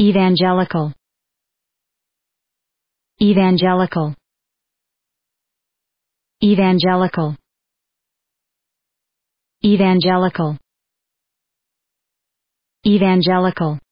Evangelical. Evangelical. Evangelical. Evangelical. Evangelical.